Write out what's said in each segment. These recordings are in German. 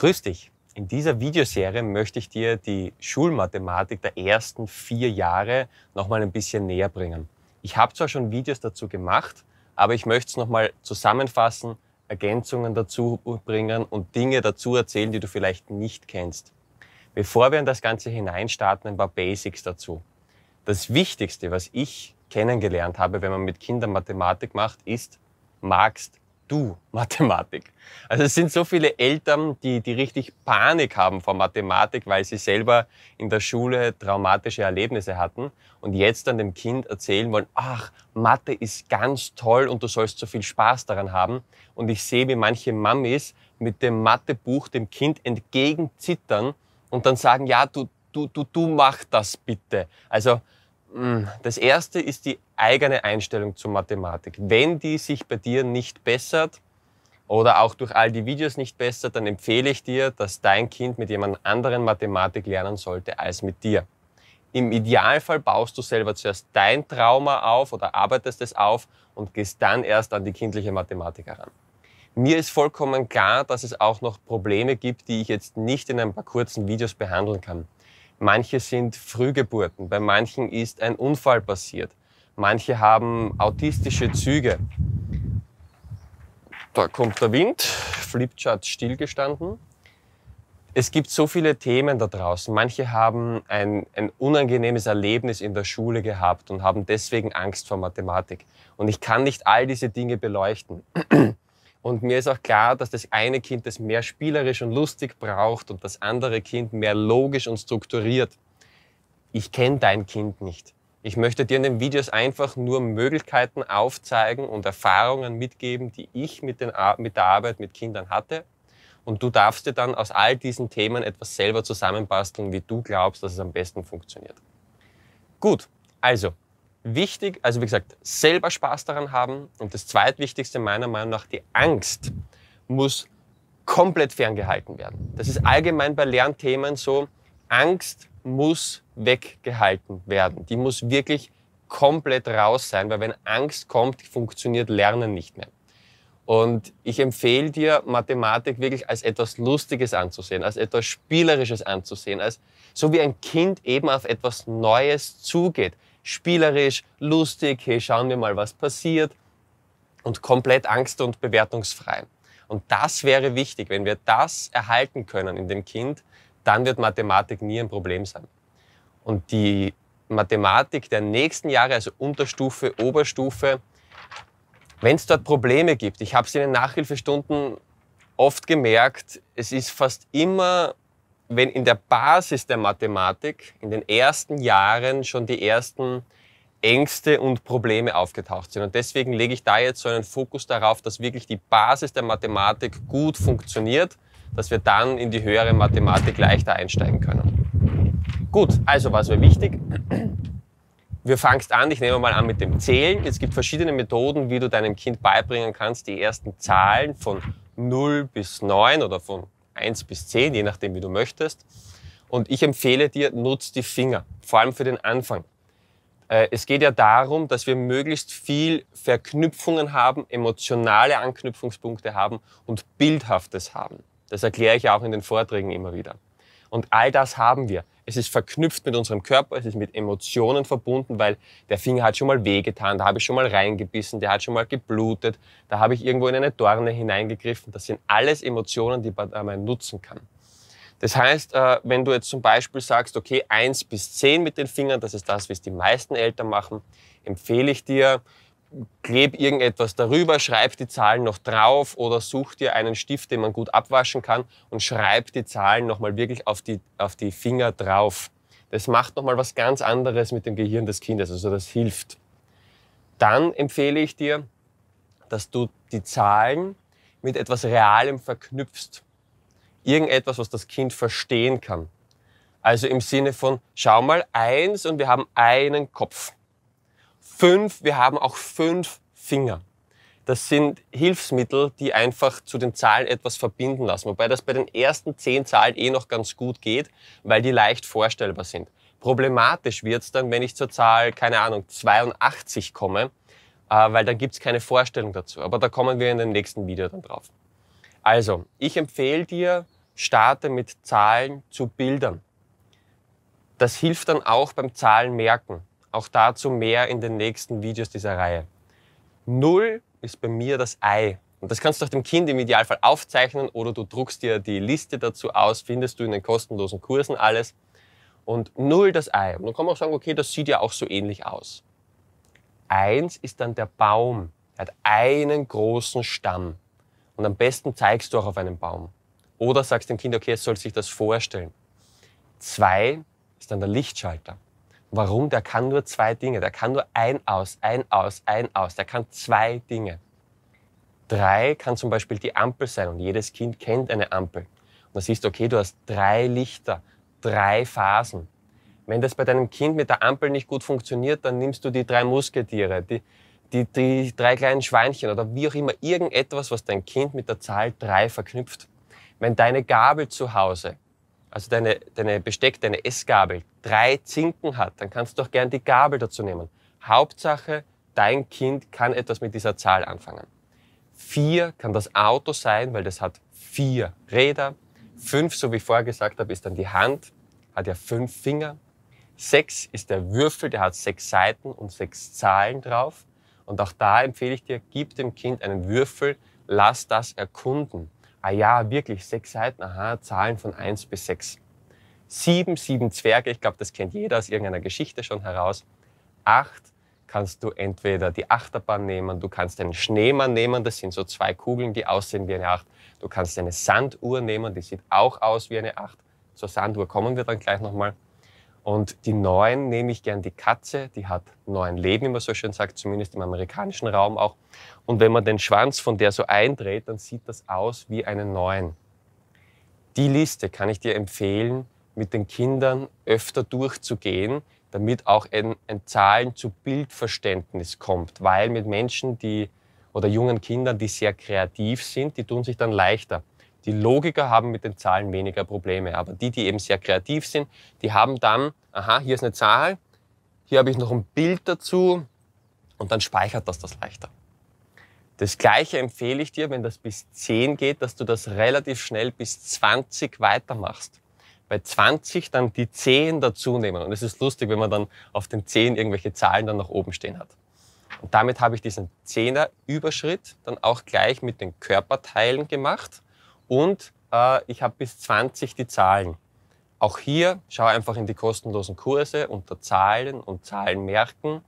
Grüß dich! In dieser Videoserie möchte ich dir die Schulmathematik der ersten vier Jahre nochmal ein bisschen näher bringen. Ich habe zwar schon Videos dazu gemacht, aber ich möchte es nochmal zusammenfassen, Ergänzungen dazu bringen und Dinge dazu erzählen, die du vielleicht nicht kennst. Bevor wir in das Ganze hineinstarten, ein paar Basics dazu. Das Wichtigste, was ich kennengelernt habe, wenn man mit Kindern Mathematik macht, ist, magst du Mathematik. Also es sind so viele Eltern, die, die richtig Panik haben vor Mathematik, weil sie selber in der Schule traumatische Erlebnisse hatten und jetzt dann dem Kind erzählen wollen, ach, Mathe ist ganz toll und du sollst so viel Spaß daran haben. Und ich sehe, wie manche Mamis mit dem Mathebuch dem Kind entgegenzittern und dann sagen, ja, du, du, du, du mach das bitte. Also hm, das erste ist die eigene Einstellung zur Mathematik. Wenn die sich bei dir nicht bessert oder auch durch all die Videos nicht bessert, dann empfehle ich dir, dass dein Kind mit jemand anderen Mathematik lernen sollte als mit dir. Im Idealfall baust du selber zuerst dein Trauma auf oder arbeitest es auf und gehst dann erst an die kindliche Mathematik heran. Mir ist vollkommen klar, dass es auch noch Probleme gibt, die ich jetzt nicht in ein paar kurzen Videos behandeln kann. Manche sind Frühgeburten, bei manchen ist ein Unfall passiert, manche haben autistische Züge. Da kommt der Wind, Flipchart stillgestanden. Es gibt so viele Themen da draußen. Manche haben ein, ein unangenehmes Erlebnis in der Schule gehabt und haben deswegen Angst vor Mathematik. Und ich kann nicht all diese Dinge beleuchten. Und mir ist auch klar, dass das eine Kind das mehr spielerisch und lustig braucht und das andere Kind mehr logisch und strukturiert. Ich kenne dein Kind nicht. Ich möchte dir in den Videos einfach nur Möglichkeiten aufzeigen und Erfahrungen mitgeben, die ich mit, den, mit der Arbeit mit Kindern hatte. Und du darfst dir dann aus all diesen Themen etwas selber zusammenbasteln, wie du glaubst, dass es am besten funktioniert. Gut, also Wichtig, also wie gesagt, selber Spaß daran haben. Und das zweitwichtigste meiner Meinung nach, die Angst muss komplett ferngehalten werden. Das ist allgemein bei Lernthemen so. Angst muss weggehalten werden. Die muss wirklich komplett raus sein, weil wenn Angst kommt, funktioniert Lernen nicht mehr. Und ich empfehle dir, Mathematik wirklich als etwas Lustiges anzusehen, als etwas Spielerisches anzusehen, als so wie ein Kind eben auf etwas Neues zugeht spielerisch, lustig, hey, schauen wir mal, was passiert und komplett angst- und bewertungsfrei. Und das wäre wichtig. Wenn wir das erhalten können in dem Kind, dann wird Mathematik nie ein Problem sein. Und die Mathematik der nächsten Jahre, also Unterstufe, Oberstufe, wenn es dort Probleme gibt, ich habe es in den Nachhilfestunden oft gemerkt, es ist fast immer wenn in der Basis der Mathematik in den ersten Jahren schon die ersten Ängste und Probleme aufgetaucht sind. Und deswegen lege ich da jetzt so einen Fokus darauf, dass wirklich die Basis der Mathematik gut funktioniert, dass wir dann in die höhere Mathematik leichter einsteigen können. Gut, also was wäre wichtig? Wir fangst an, ich nehme mal an mit dem Zählen. Es gibt verschiedene Methoden, wie du deinem Kind beibringen kannst, die ersten Zahlen von 0 bis 9 oder von 1 bis 10, je nachdem, wie du möchtest. Und ich empfehle dir, nutz die Finger, vor allem für den Anfang. Äh, es geht ja darum, dass wir möglichst viel Verknüpfungen haben, emotionale Anknüpfungspunkte haben und Bildhaftes haben. Das erkläre ich auch in den Vorträgen immer wieder. Und all das haben wir es ist verknüpft mit unserem Körper, es ist mit Emotionen verbunden, weil der Finger hat schon mal wehgetan, da habe ich schon mal reingebissen, der hat schon mal geblutet, da habe ich irgendwo in eine Dorne hineingegriffen. Das sind alles Emotionen, die man äh, nutzen kann. Das heißt, äh, wenn du jetzt zum Beispiel sagst, okay, eins bis zehn mit den Fingern, das ist das, wie es die meisten Eltern machen, empfehle ich dir, kleb irgendetwas darüber, schreib die Zahlen noch drauf oder such dir einen Stift, den man gut abwaschen kann und schreib die Zahlen nochmal wirklich auf die, auf die Finger drauf. Das macht nochmal was ganz anderes mit dem Gehirn des Kindes, also das hilft. Dann empfehle ich dir, dass du die Zahlen mit etwas Realem verknüpfst. Irgendetwas, was das Kind verstehen kann. Also im Sinne von, schau mal, eins und wir haben einen Kopf. Fünf, wir haben auch fünf Finger. Das sind Hilfsmittel, die einfach zu den Zahlen etwas verbinden lassen. Wobei das bei den ersten zehn Zahlen eh noch ganz gut geht, weil die leicht vorstellbar sind. Problematisch wird's dann, wenn ich zur Zahl, keine Ahnung, 82 komme, äh, weil dann gibt's keine Vorstellung dazu. Aber da kommen wir in dem nächsten Video dann drauf. Also, ich empfehle dir, starte mit Zahlen zu Bildern. Das hilft dann auch beim Zahlen merken. Auch dazu mehr in den nächsten Videos dieser Reihe. Null ist bei mir das Ei. Und das kannst du auch dem Kind im Idealfall aufzeichnen oder du druckst dir die Liste dazu aus, findest du in den kostenlosen Kursen alles. Und null das Ei. Und dann kann man auch sagen, okay, das sieht ja auch so ähnlich aus. Eins ist dann der Baum. Er hat einen großen Stamm. Und am besten zeigst du auch auf einen Baum. Oder sagst dem Kind, okay, es soll sich das vorstellen. Zwei ist dann der Lichtschalter. Warum? Der kann nur zwei Dinge. Der kann nur ein aus, ein aus, ein aus. Der kann zwei Dinge. Drei kann zum Beispiel die Ampel sein und jedes Kind kennt eine Ampel. Und das ist okay, du hast drei Lichter, drei Phasen. Wenn das bei deinem Kind mit der Ampel nicht gut funktioniert, dann nimmst du die drei Musketiere, die, die, die drei kleinen Schweinchen oder wie auch immer, irgendetwas, was dein Kind mit der Zahl drei verknüpft. Wenn deine Gabel zu Hause also deine, deine Besteck, deine Essgabel, drei Zinken hat, dann kannst du auch gern die Gabel dazu nehmen. Hauptsache, dein Kind kann etwas mit dieser Zahl anfangen. Vier kann das Auto sein, weil das hat vier Räder. Fünf, so wie ich vorher gesagt habe, ist dann die Hand, hat ja fünf Finger. Sechs ist der Würfel, der hat sechs Seiten und sechs Zahlen drauf. Und auch da empfehle ich dir, gib dem Kind einen Würfel, lass das erkunden. Ah ja, wirklich, sechs Seiten, aha, Zahlen von eins bis sechs. Sieben, sieben Zwerge, ich glaube, das kennt jeder aus irgendeiner Geschichte schon heraus. Acht, kannst du entweder die Achterbahn nehmen, du kannst einen Schneemann nehmen, das sind so zwei Kugeln, die aussehen wie eine Acht. Du kannst eine Sanduhr nehmen, die sieht auch aus wie eine Acht. Zur Sanduhr kommen wir dann gleich nochmal. Und die neun nehme ich gern die Katze, die hat neun Leben, wie man so schön sagt, zumindest im amerikanischen Raum auch. Und wenn man den Schwanz von der so eindreht, dann sieht das aus wie eine neun. Die Liste kann ich dir empfehlen, mit den Kindern öfter durchzugehen, damit auch ein, ein Zahlen zu Bildverständnis kommt. Weil mit Menschen, die oder jungen Kindern, die sehr kreativ sind, die tun sich dann leichter. Die Logiker haben mit den Zahlen weniger Probleme, aber die, die eben sehr kreativ sind, die haben dann, aha, hier ist eine Zahl, hier habe ich noch ein Bild dazu und dann speichert das das leichter. Das gleiche empfehle ich dir, wenn das bis 10 geht, dass du das relativ schnell bis 20 weitermachst. Bei 20 dann die 10 dazu nehmen. Und es ist lustig, wenn man dann auf den 10 irgendwelche Zahlen dann nach oben stehen hat. Und damit habe ich diesen 10er Überschritt dann auch gleich mit den Körperteilen gemacht und äh, ich habe bis 20 die Zahlen. Auch hier schau einfach in die kostenlosen Kurse unter Zahlen und Zahlen merken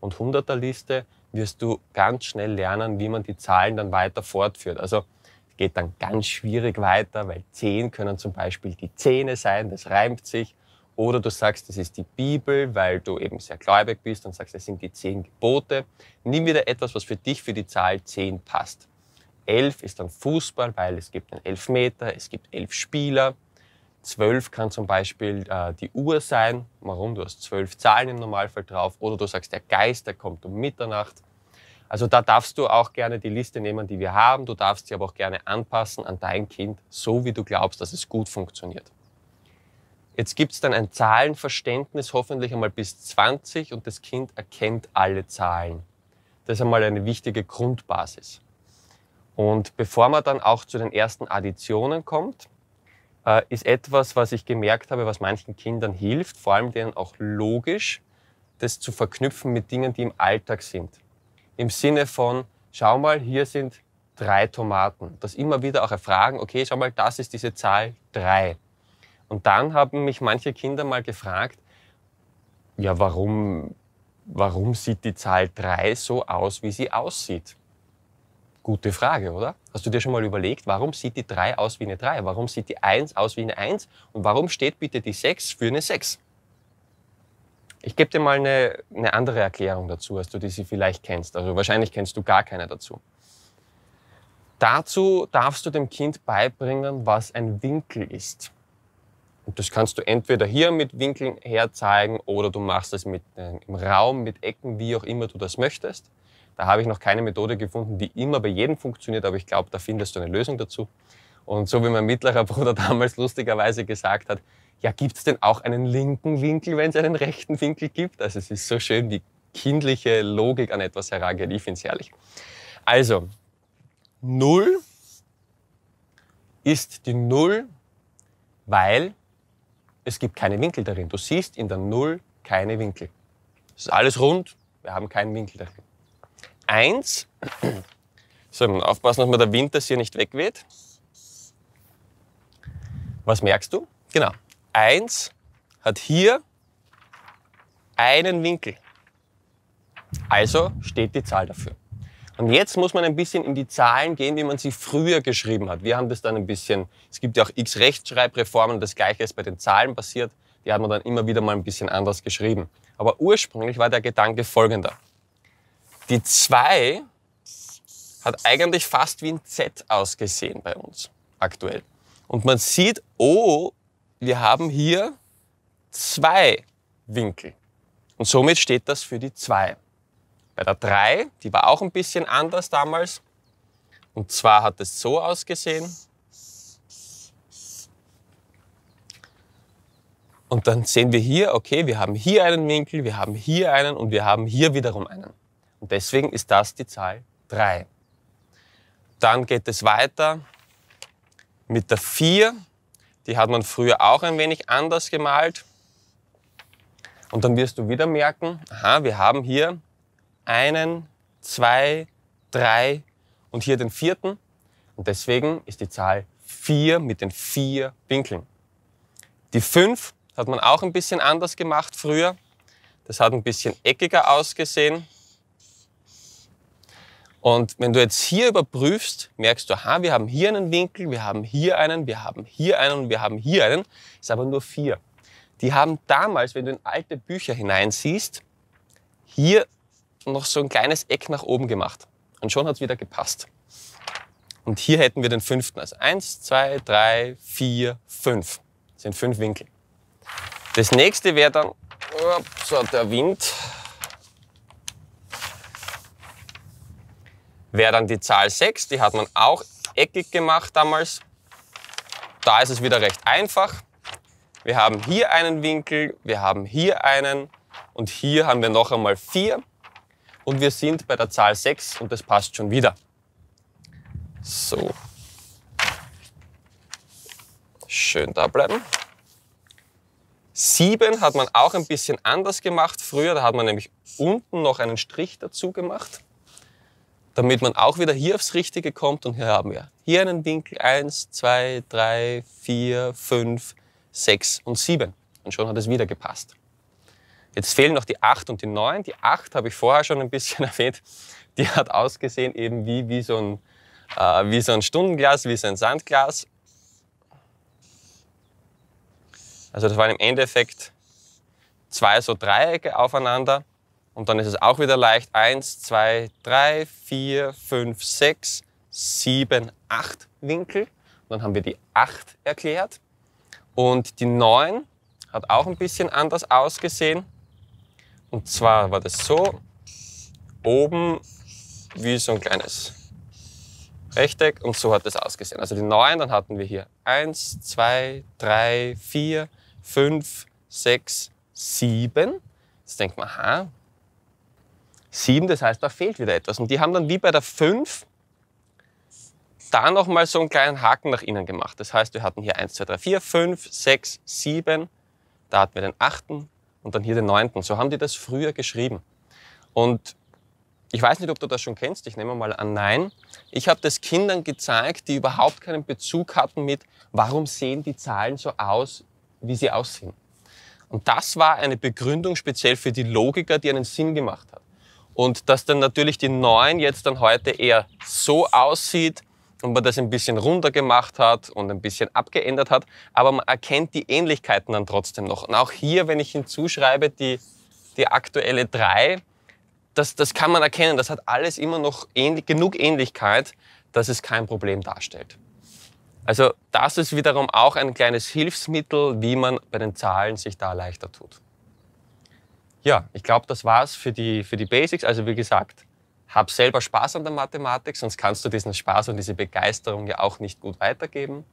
und Hunderterliste wirst du ganz schnell lernen, wie man die Zahlen dann weiter fortführt. Also es geht dann ganz schwierig weiter, weil 10 können zum Beispiel die Zähne sein, das reimt sich. Oder du sagst, das ist die Bibel, weil du eben sehr gläubig bist und sagst, das sind die zehn Gebote. Nimm wieder etwas, was für dich für die Zahl 10 passt. 11 ist dann Fußball, weil es gibt einen Elfmeter, es gibt elf Spieler. 12 kann zum Beispiel äh, die Uhr sein. Warum? Du hast zwölf Zahlen im Normalfall drauf. Oder du sagst, der Geist, der kommt um Mitternacht. Also da darfst du auch gerne die Liste nehmen, die wir haben. Du darfst sie aber auch gerne anpassen an dein Kind, so wie du glaubst, dass es gut funktioniert. Jetzt gibt es dann ein Zahlenverständnis, hoffentlich einmal bis 20 und das Kind erkennt alle Zahlen. Das ist einmal eine wichtige Grundbasis. Und bevor man dann auch zu den ersten Additionen kommt, äh, ist etwas, was ich gemerkt habe, was manchen Kindern hilft, vor allem denen auch logisch, das zu verknüpfen mit Dingen, die im Alltag sind. Im Sinne von, schau mal, hier sind drei Tomaten. Das immer wieder auch erfragen, okay, schau mal, das ist diese Zahl drei. Und dann haben mich manche Kinder mal gefragt, ja, warum, warum sieht die Zahl drei so aus, wie sie aussieht? Gute Frage, oder? Hast du dir schon mal überlegt, warum sieht die 3 aus wie eine 3? Warum sieht die 1 aus wie eine 1? Und warum steht bitte die 6 für eine 6? Ich gebe dir mal eine, eine andere Erklärung dazu, als du die sie vielleicht kennst. Also wahrscheinlich kennst du gar keine dazu. Dazu darfst du dem Kind beibringen, was ein Winkel ist. Und das kannst du entweder hier mit Winkeln herzeigen oder du machst es mit, äh, im Raum, mit Ecken, wie auch immer du das möchtest. Da habe ich noch keine Methode gefunden, die immer bei jedem funktioniert, aber ich glaube, da findest du eine Lösung dazu. Und so wie mein mittlerer Bruder damals lustigerweise gesagt hat, ja, gibt es denn auch einen linken Winkel, wenn es einen rechten Winkel gibt? Also es ist so schön, wie kindliche Logik an etwas herangeht. Ich finde es herrlich. Also, 0 ist die 0, weil es gibt keine Winkel darin. Du siehst in der 0 keine Winkel. Es ist alles rund, wir haben keinen Winkel darin eins. So, aufpassen, dass man der Wind das hier nicht wegweht. Was merkst du? Genau. Eins hat hier einen Winkel. Also steht die Zahl dafür. Und jetzt muss man ein bisschen in die Zahlen gehen, wie man sie früher geschrieben hat. Wir haben das dann ein bisschen, es gibt ja auch x Rechtschreibreformen, das gleiche ist bei den Zahlen passiert, die hat man dann immer wieder mal ein bisschen anders geschrieben. Aber ursprünglich war der Gedanke folgender. Die 2 hat eigentlich fast wie ein Z ausgesehen bei uns aktuell. Und man sieht, oh, wir haben hier zwei Winkel. Und somit steht das für die 2. Bei der 3, die war auch ein bisschen anders damals. Und zwar hat es so ausgesehen. Und dann sehen wir hier, okay, wir haben hier einen Winkel, wir haben hier einen und wir haben hier wiederum einen. Und deswegen ist das die Zahl 3. Dann geht es weiter mit der 4. Die hat man früher auch ein wenig anders gemalt. Und dann wirst du wieder merken, aha, wir haben hier einen, zwei, drei und hier den vierten. Und deswegen ist die Zahl 4 mit den vier Winkeln. Die 5 hat man auch ein bisschen anders gemacht früher. Das hat ein bisschen eckiger ausgesehen. Und wenn du jetzt hier überprüfst, merkst du, aha, wir haben hier einen Winkel, wir haben hier einen, wir haben hier einen und wir haben hier einen. Ist aber nur vier. Die haben damals, wenn du in alte Bücher hineinsiehst, hier noch so ein kleines Eck nach oben gemacht. Und schon hat es wieder gepasst. Und hier hätten wir den fünften. Also eins, zwei, drei, vier, fünf. Das sind fünf Winkel. Das nächste wäre dann, so der Wind, wäre dann die Zahl 6, die hat man auch eckig gemacht damals. Da ist es wieder recht einfach. Wir haben hier einen Winkel, wir haben hier einen und hier haben wir noch einmal 4 und wir sind bei der Zahl 6 und das passt schon wieder. So. Schön da bleiben. 7 hat man auch ein bisschen anders gemacht früher, da hat man nämlich unten noch einen Strich dazu gemacht damit man auch wieder hier aufs Richtige kommt. Und hier haben wir hier einen Winkel 1, 2, 3, 4, 5, 6 und 7. Und schon hat es wieder gepasst. Jetzt fehlen noch die 8 und die 9. Die 8 habe ich vorher schon ein bisschen erwähnt. Die hat ausgesehen eben wie, wie, so, ein, äh, wie so ein Stundenglas, wie so ein Sandglas. Also das waren im Endeffekt zwei so Dreiecke aufeinander. Und dann ist es auch wieder leicht. 1, 2, 3, 4, 5, 6, 7, 8 Winkel. Und dann haben wir die 8 erklärt. Und die 9 hat auch ein bisschen anders ausgesehen. Und zwar war das so, oben wie so ein kleines Rechteck und so hat das ausgesehen. Also die 9, dann hatten wir hier 1, 2, 3, 4, 5, 6, 7. Jetzt denkt man, aha, 7, das heißt, da fehlt wieder etwas. Und die haben dann wie bei der 5 da nochmal so einen kleinen Haken nach innen gemacht. Das heißt, wir hatten hier 1, 2, 3, 4, 5, 6, 7, da hatten wir den 8. und dann hier den neunten. So haben die das früher geschrieben. Und ich weiß nicht, ob du das schon kennst, ich nehme mal an, nein. Ich habe das Kindern gezeigt, die überhaupt keinen Bezug hatten mit, warum sehen die Zahlen so aus, wie sie aussehen. Und das war eine Begründung speziell für die Logiker, die einen Sinn gemacht hat. Und dass dann natürlich die neuen jetzt dann heute eher so aussieht und man das ein bisschen runter gemacht hat und ein bisschen abgeändert hat, aber man erkennt die Ähnlichkeiten dann trotzdem noch. Und auch hier, wenn ich hinzuschreibe, die, die aktuelle 3, das, das kann man erkennen, das hat alles immer noch ähnlich, genug Ähnlichkeit, dass es kein Problem darstellt. Also das ist wiederum auch ein kleines Hilfsmittel, wie man bei den Zahlen sich da leichter tut. Ja, ich glaube, das war's für die, für die Basics. Also wie gesagt, hab selber Spaß an der Mathematik, sonst kannst du diesen Spaß und diese Begeisterung ja auch nicht gut weitergeben.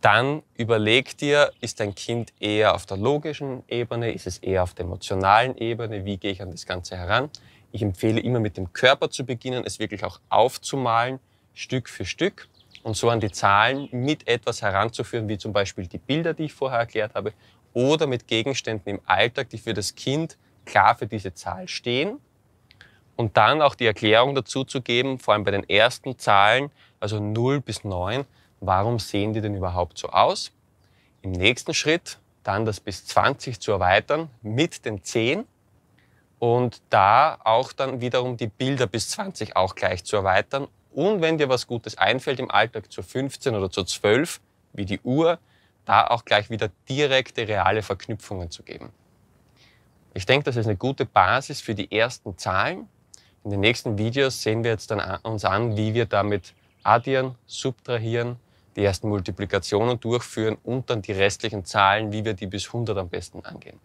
Dann überleg dir, ist dein Kind eher auf der logischen Ebene, ist es eher auf der emotionalen Ebene, wie gehe ich an das Ganze heran? Ich empfehle immer mit dem Körper zu beginnen, es wirklich auch aufzumalen, Stück für Stück und so an die Zahlen mit etwas heranzuführen, wie zum Beispiel die Bilder, die ich vorher erklärt habe, oder mit Gegenständen im Alltag, die für das Kind klar für diese Zahl stehen. Und dann auch die Erklärung dazu zu geben, vor allem bei den ersten Zahlen, also 0 bis 9, warum sehen die denn überhaupt so aus? Im nächsten Schritt dann das bis 20 zu erweitern mit den 10 und da auch dann wiederum die Bilder bis 20 auch gleich zu erweitern und wenn dir was Gutes einfällt im Alltag zu 15 oder zu 12, wie die Uhr, da auch gleich wieder direkte, reale Verknüpfungen zu geben. Ich denke, das ist eine gute Basis für die ersten Zahlen. In den nächsten Videos sehen wir jetzt dann uns an, wie wir damit addieren, subtrahieren, die ersten Multiplikationen durchführen und dann die restlichen Zahlen, wie wir die bis 100 am besten angehen.